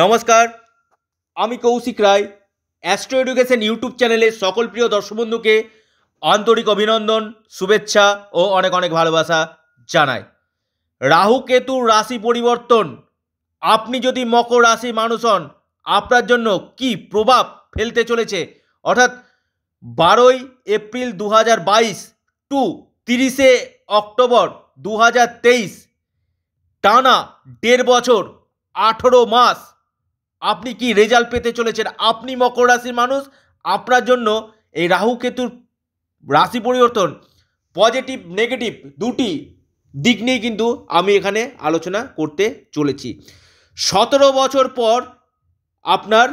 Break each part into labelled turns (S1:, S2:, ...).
S1: নমস্কার আমি Koushik Roy Astro Education YouTube চ্যানেলে সকল প্রিয় দর্শক বন্ধুকে আন্তরিক অভিনন্দন শুভেচ্ছা ও অনেক অনেক ভালোবাসা জানাই রাহু কেতুর রাশি পরিবর্তন আপনি যদি মকর রাশি মানুষ হন আপনার জন্য কি প্রভাব ফেলতে চলেছে অর্থাৎ বারোই এপ্রিল দু বাইশ টু তিরিশে অক্টোবর দু টানা দেড় বছর আঠেরো মাস আপনি কি রেজাল্ট পেতে চলেছেন আপনি মকর রাশির মানুষ আপনার জন্য এই রাহু কেতুর রাশি পরিবর্তন পজিটিভ নেগেটিভ দুটি দিক নিয়ে কিন্তু আমি এখানে আলোচনা করতে চলেছি সতেরো বছর পর আপনার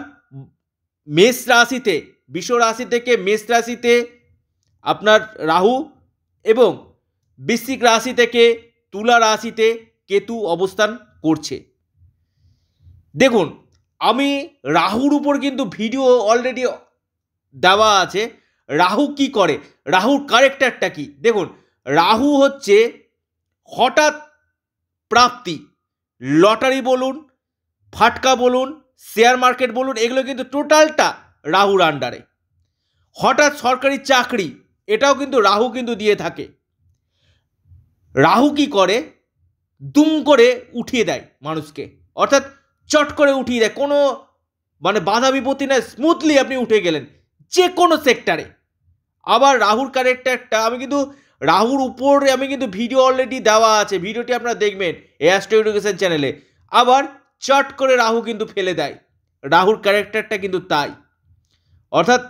S1: মেষ রাশিতে বিশ্ব রাশি থেকে মেষ রাশিতে আপনার রাহু এবং বৃশ্চিক রাশি থেকে তুলা রাশিতে কেতু অবস্থান করছে দেখুন আমি রাহুর উপর কিন্তু ভিডিও অলরেডি দেওয়া আছে রাহু কি করে রাহুর কারেক্টারটা কি দেখুন রাহু হচ্ছে হঠাৎ প্রাপ্তি লটারি বলুন ফাটকা বলুন শেয়ার মার্কেট বলুন এগুলো কিন্তু টোটালটা রাহুর আন্ডারে হঠাৎ সরকারি চাকরি এটাও কিন্তু রাহু কিন্তু দিয়ে থাকে রাহু কি করে দুম করে উঠিয়ে দেয় মানুষকে অর্থাৎ চট করে উঠিয়ে দেয় কোনো মানে বাধা বিপত্তি নেয় স্মুথলি আপনি উঠে গেলেন যে কোনো সেক্টরে আবার রাহুর ক্যারেক্টারটা আমি কিন্তু রাহুর উপরে আমি কিন্তু ভিডিও অলরেডি দেওয়া আছে ভিডিওটি আপনারা দেখবেন অ্যাস্ট্রো এডুকেশন চ্যানেলে আবার চট করে রাহু কিন্তু ফেলে দেয় রাহুর ক্যারেক্টারটা কিন্তু তাই অর্থাৎ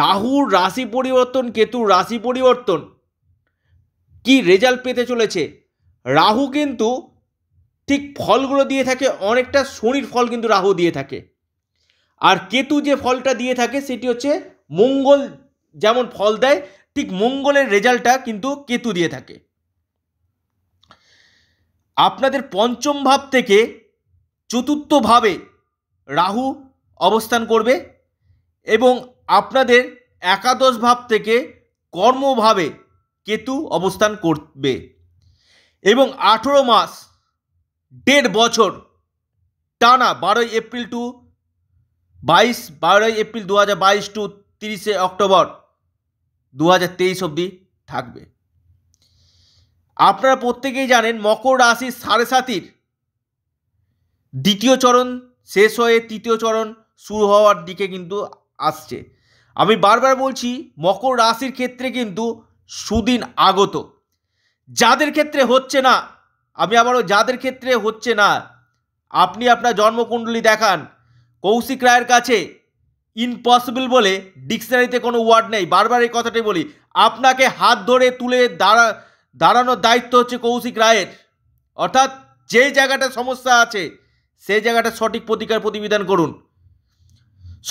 S1: রাহুর রাশি পরিবর্তন কেতুর রাশি পরিবর্তন কি রেজাল্ট পেতে চলেছে রাহু কিন্তু ঠিক ফলগুলো দিয়ে থাকে অনেকটা শনির ফল কিন্তু রাহু দিয়ে থাকে আর কেতু যে ফলটা দিয়ে থাকে সেটি হচ্ছে মঙ্গল যেমন ফল দেয় ঠিক মঙ্গলের রেজাল্টটা কিন্তু কেতু দিয়ে থাকে আপনাদের পঞ্চম ভাব থেকে চতুর্থভাবে রাহু অবস্থান করবে এবং আপনাদের একাদশ ভাব থেকে কর্মভাবে কেতু অবস্থান করবে এবং আঠেরো মাস দেড় বছর টানা বারোই এপ্রিল টু বাইশ বারোই এপ্রিল দু হাজার বাইশ টু তিরিশে অক্টোবর দু হাজার তেইশ অবধি থাকবে আপনারা প্রত্যেকেই জানেন মকর রাশির সাড়ে সাতির দ্বিতীয় চরণ শেষ হয়ে তৃতীয় চরণ শুরু হওয়ার দিকে কিন্তু আসছে আমি বারবার বলছি মকর রাশির ক্ষেত্রে কিন্তু সুদিন আগত যাদের ক্ষেত্রে হচ্ছে না আমি আবারও যাদের ক্ষেত্রে হচ্ছে না আপনি আপনার জন্মকুণ্ডলী দেখান কৌশিক রায়ের কাছে ইম্পসিবল বলে ডিকশনারিতে কোনো ওয়ার্ড নেই বারবার এই কথাটাই বলি আপনাকে হাত ধরে তুলে দাঁড়া দাঁড়ানোর দায়িত্ব হচ্ছে কৌশিক রায়ের অর্থাৎ যে জায়গাটা সমস্যা আছে সেই জায়গাটা সঠিক প্রতিকার প্রতিবিধান করুন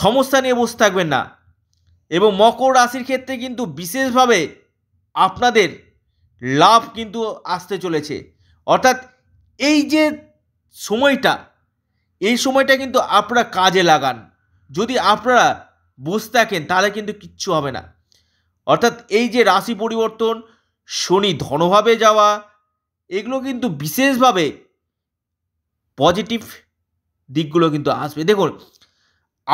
S1: সমস্যা নিয়ে বসে থাকবেন না এবং মকর রাশির ক্ষেত্রে কিন্তু বিশেষভাবে আপনাদের লাভ কিন্তু আসতে চলেছে অর্থাৎ এই যে সময়টা এই সময়টা কিন্তু আপনারা কাজে লাগান যদি আপনারা বসে থাকেন তাহলে কিন্তু কিচ্ছু হবে না অর্থাৎ এই যে রাশি পরিবর্তন শনি ধনভাবে যাওয়া এগুলো কিন্তু বিশেষভাবে পজিটিভ দিকগুলো কিন্তু আসবে দেখুন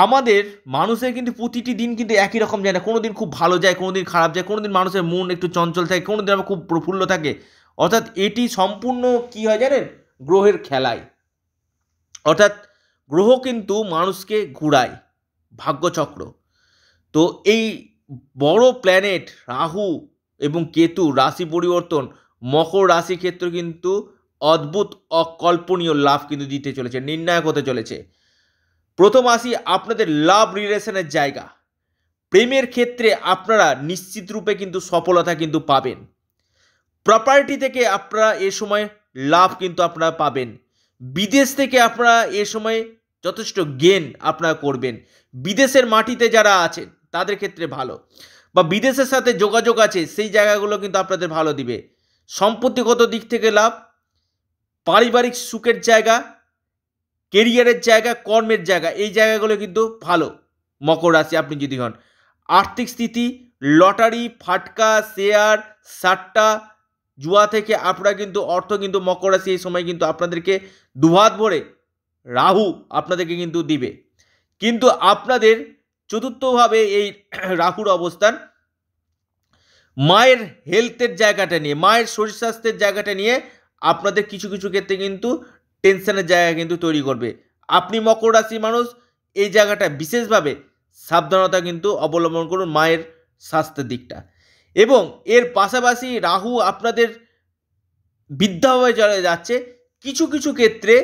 S1: আমাদের মানুষের কিন্তু প্রতিটি দিন কিন্তু একই রকম যায় না কোনো দিন খুব ভালো যায় কোনো দিন খারাপ যায় কোনো দিন মানুষের মন একটু চঞ্চল থাকে কোনো দিন আবার খুব প্রফুল্ল থাকে অর্থাৎ এটি সম্পূর্ণ কি হয় জানেন গ্রহের খেলায় অর্থাৎ গ্রহ কিন্তু মানুষকে ঘুরায় ভাগ্যচক্র তো এই বড় প্ল্যানেট রাহু এবং কেতু রাশি পরিবর্তন মকর রাশি ক্ষেত্র কিন্তু অদ্ভুত অকল্পনীয় লাভ কিন্তু দিতে চলেছে নির্ণায়ক হতে চলেছে প্রথম আসি আপনাদের লাভ রিলেশনের জায়গা প্রেমের ক্ষেত্রে আপনারা নিশ্চিত রূপে কিন্তু সফলতা কিন্তু পাবেন প্রপার্টি থেকে আপনারা এ সময় লাভ কিন্তু আপনারা পাবেন বিদেশ থেকে আপনারা এ সময় যথেষ্ট গেন আপনারা করবেন বিদেশের মাটিতে যারা আছেন তাদের ক্ষেত্রে ভালো বা বিদেশের সাথে যোগাযোগ আছে সেই জায়গাগুলো কিন্তু আপনাদের ভালো দিবে সম্পত্তিগত দিক থেকে লাভ পারিবারিক সুখের জায়গা কেরিয়ারের জায়গা কর্মের জায়গা এই জায়গাগুলো কিন্তু ভালো মকর রাশি আপনি যদি হন আর্থিক স্থিতি লটারি ফাটকা শেয়ার সাট্টা জুয়া থেকে আপনারা কিন্তু অর্থ কিন্তু মকর রাশি এই সময় কিন্তু আপনাদেরকে দুহাত ভরে রাহু আপনাদেরকে কিন্তু দিবে কিন্তু আপনাদের চতুর্থভাবে এই রাহুর অবস্থান মায়ের হেলথের জায়গাটা নিয়ে মায়ের শরীর স্বাস্থ্যের জায়গাটা নিয়ে আপনাদের কিছু কিছু ক্ষেত্রে কিন্তু টেনশনের জায়গা কিন্তু তৈরি করবে আপনি মকর রাশি মানুষ এই জায়গাটা বিশেষভাবে সাবধানতা কিন্তু অবলম্বন করুন মায়ের স্বাস্থ্যের দিকটা এবং এর পাশাপাশি রাহু আপনাদের বৃদ্ধাভাবে চলে যাচ্ছে কিছু কিছু ক্ষেত্রে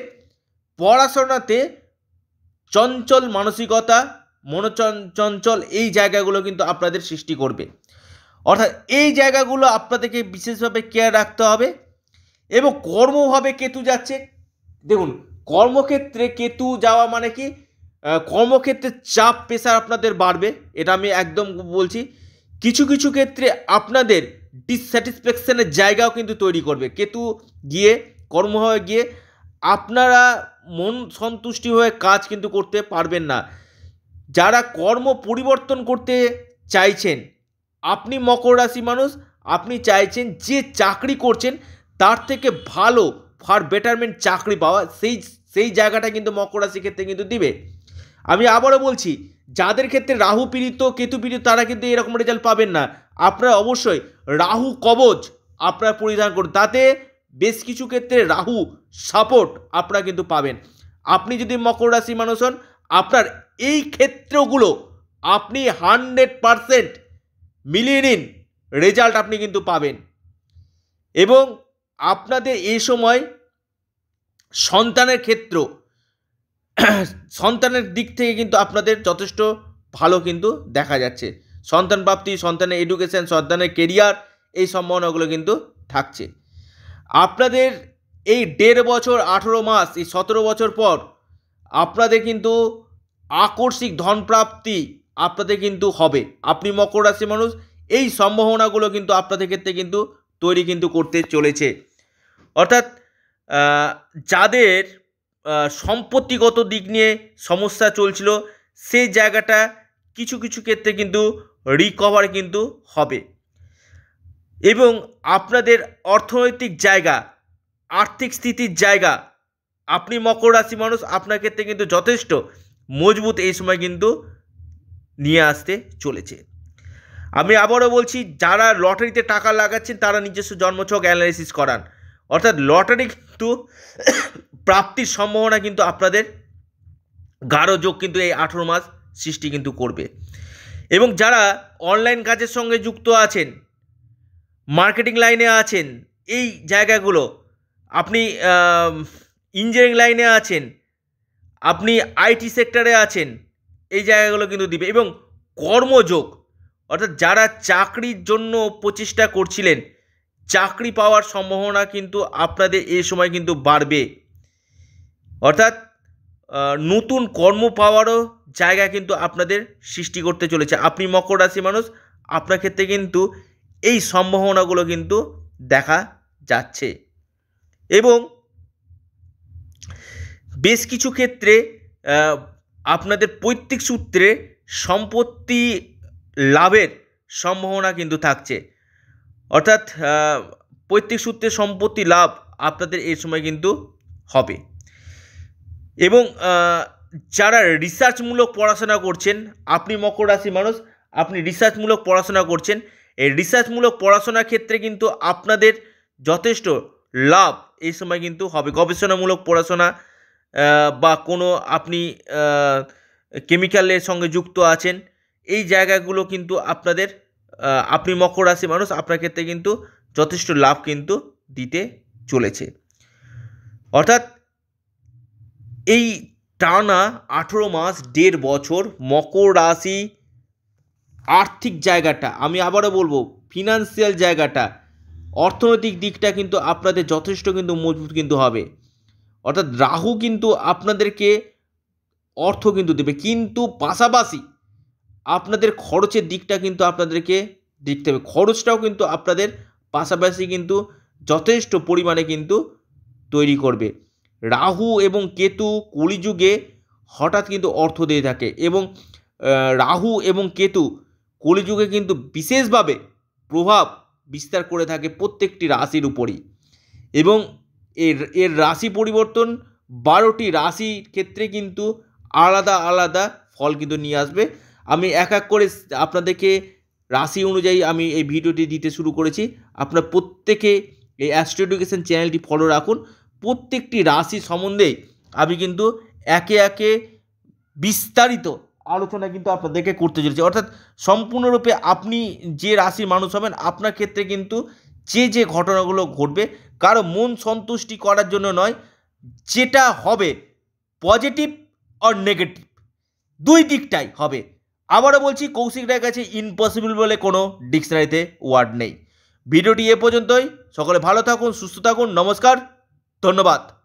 S1: পড়াশোনাতে চঞ্চল মানসিকতা মনোচঞ্চল এই জায়গাগুলো কিন্তু আপনাদের সৃষ্টি করবে অর্থাৎ এই জায়গাগুলো আপনাদেরকে বিশেষভাবে কেয়ার রাখতে হবে এবং কর্মভাবে কেতু যাচ্ছে দেখুন কর্মক্ষেত্রে কেতু যাওয়া মানে কি কর্মক্ষেত্রে চাপ প্রেশার আপনাদের বাড়বে এটা আমি একদম বলছি কিছু কিছু ক্ষেত্রে আপনাদের ডিসস্যাটিসফ্যাকশানের জায়গাও কিন্তু তৈরি করবে কেতু গিয়ে কর্মভাবে গিয়ে আপনারা মন সন্তুষ্টি হয়ে কাজ কিন্তু করতে পারবেন না যারা কর্ম পরিবর্তন করতে চাইছেন আপনি মকর রাশি মানুষ আপনি চাইছেন যে চাকরি করছেন তার থেকে ভালো ফার বেটারমেন্ট চাকরি পাওয়া সেই সেই জায়গাটা কিন্তু মকর রাশি ক্ষেত্রে কিন্তু দিবে আমি আবারও বলছি যাদের ক্ষেত্রে রাহু পীড়িত কেতু পীড়িত তারা কিন্তু এরকম রেজাল্ট পাবেন না আপনারা অবশ্যই রাহু কবচ আপনার পরিধান করুন তাতে বেশ কিছু ক্ষেত্রে রাহু সাপোর্ট আপনারা কিন্তু পাবেন আপনি যদি মকর রাশি মানুষ হন আপনার এই ক্ষেত্রগুলো আপনি হান্ড্রেড পারসেন্ট মিলিয়ে নিন রেজাল্ট আপনি কিন্তু পাবেন এবং আপনাদের এই সময় সন্তানের ক্ষেত্র সন্তানের দিক থেকে কিন্তু আপনাদের যথেষ্ট ভালো কিন্তু দেখা যাচ্ছে সন্তান প্রাপ্তি সন্তানের এডুকেশান সন্তানের কেরিয়ার এই সম্ভাবনাগুলো কিন্তু থাকছে আপনাদের এই দেড় বছর আঠেরো মাস এই সতেরো বছর পর আপনাদের কিন্তু আকস্মিক ধনপ্রাপ্তি আপনাদের কিন্তু হবে আপনি মকর রাশি মানুষ এই সম্ভাবনাগুলো কিন্তু আপনাদের ক্ষেত্রে কিন্তু তৈরি কিন্তু করতে চলেছে অর্থাৎ যাদের সম্পত্তিগত দিক নিয়ে সমস্যা চলছিল সেই জায়গাটা কিছু কিছু ক্ষেত্রে কিন্তু রিকভার কিন্তু হবে এবং আপনাদের অর্থনৈতিক জায়গা আর্থিক স্থিতির জায়গা আপনি মকর রাশি মানুষ আপনার ক্ষেত্রে কিন্তু যথেষ্ট মজবুত এই সময় কিন্তু নিয়ে আসতে চলেছে আমি আবারও বলছি যারা লটারিতে টাকা লাগাচ্ছেন তারা নিজস্ব জন্মছক অ্যানালাইসিস করান অর্থাৎ লটারি কিন্তু প্রাপ্তির সম্ভাবনা কিন্তু আপনাদের গাঢ় যোগ কিন্তু এই আঠেরো মাস সৃষ্টি কিন্তু করবে এবং যারা অনলাইন কাজের সঙ্গে যুক্ত আছেন মার্কেটিং লাইনে আছেন এই জায়গাগুলো আপনি ইঞ্জিনিয়ারিং লাইনে আছেন আপনি আইটি সেক্টরে আছেন এই জায়গাগুলো কিন্তু দিবে এবং কর্মযোগ অর্থাৎ যারা চাকরির জন্য প্রচেষ্টা করছিলেন চাকরি পাওয়ার সম্ভাবনা কিন্তু আপনাদের এই সময় কিন্তু বাড়বে অর্থাৎ নতুন কর্ম পাওয়ারও জায়গা কিন্তু আপনাদের সৃষ্টি করতে চলেছে আপনি মকর রাশি মানুষ আপনার ক্ষেত্রে কিন্তু এই সম্ভাবনাগুলো কিন্তু দেখা যাচ্ছে এবং বেশ কিছু ক্ষেত্রে আপনাদের পৈতৃক সূত্রে সম্পত্তি লাভের সম্ভাবনা কিন্তু থাকছে অর্থাৎ পৈতৃক সূত্রে সম্পত্তি লাভ আপনাদের এই সময় কিন্তু হবে এবং যারা রিসার্চমূলক পড়াশোনা করছেন আপনি মকর রাশি মানুষ আপনি রিসার্চমূলক পড়াশোনা করছেন এই রিসার্চমূলক পড়াশোনার ক্ষেত্রে কিন্তু আপনাদের যথেষ্ট লাভ এই সময় কিন্তু হবে গবেষণামূলক পড়াশোনা বা কোনো আপনি কেমিক্যালের সঙ্গে যুক্ত আছেন এই জায়গাগুলো কিন্তু আপনাদের আপনি মকর রাশি মানুষ আপনার ক্ষেত্রে কিন্তু যথেষ্ট লাভ কিন্তু দিতে চলেছে অর্থাৎ এই টানা আঠেরো মাস দেড় বছর মকর রাশি আর্থিক জায়গাটা আমি আবারও বলবো ফিনান্সিয়াল জায়গাটা অর্থনৈতিক দিকটা কিন্তু আপনাদের যথেষ্ট কিন্তু মজবুত কিন্তু হবে অর্থাৎ রাহু কিন্তু আপনাদেরকে অর্থ কিন্তু দেবে কিন্তু পাশাপাশি আপনাদের খরচের দিকটা কিন্তু আপনাদেরকে দেখতে হবে খরচটাও কিন্তু আপনাদের পাশাপাশি কিন্তু যথেষ্ট পরিমাণে কিন্তু তৈরি করবে রাহু এবং কেতু কলিযুগে হঠাৎ কিন্তু অর্থ দিয়ে থাকে এবং রাহু এবং কেতু কলিযুগে কিন্তু বিশেষভাবে প্রভাব বিস্তার করে থাকে প্রত্যেকটি রাশির উপরই এবং এর এর রাশি পরিবর্তন বারোটি রাশির ক্ষেত্রে কিন্তু আলাদা আলাদা ফল কিন্তু নিয়ে আসবে আমি এক এক করে আপনাদেরকে রাশি অনুযায়ী আমি এই ভিডিওটি দিতে শুরু করেছি আপনার প্রত্যেকে এই অ্যাস্ট্রো এডুকেশান চ্যানেলটি ফলো রাখুন প্রত্যেকটি রাশি সম্বন্ধে আমি কিন্তু একে একে বিস্তারিত আলোচনা কিন্তু আপনাদেরকে করতে চলেছি অর্থাৎ সম্পূর্ণরূপে আপনি যে রাশির মানুষ হবেন আপনার ক্ষেত্রে কিন্তু যে যে ঘটনাগুলো ঘটবে কারো মন সন্তুষ্টি করার জন্য নয় যেটা হবে পজিটিভ অর নেগেটিভ দুই দিকটাই হবে আবারও বলছি কৌশিক রায়ের কাছে ইম্পসিবল বলে কোনো ডিকশনারিতে ওয়ার্ড নেই ভিডিওটি এ পর্যন্তই সকলে ভালো থাকুন সুস্থ থাকুন নমস্কার धन्यवाद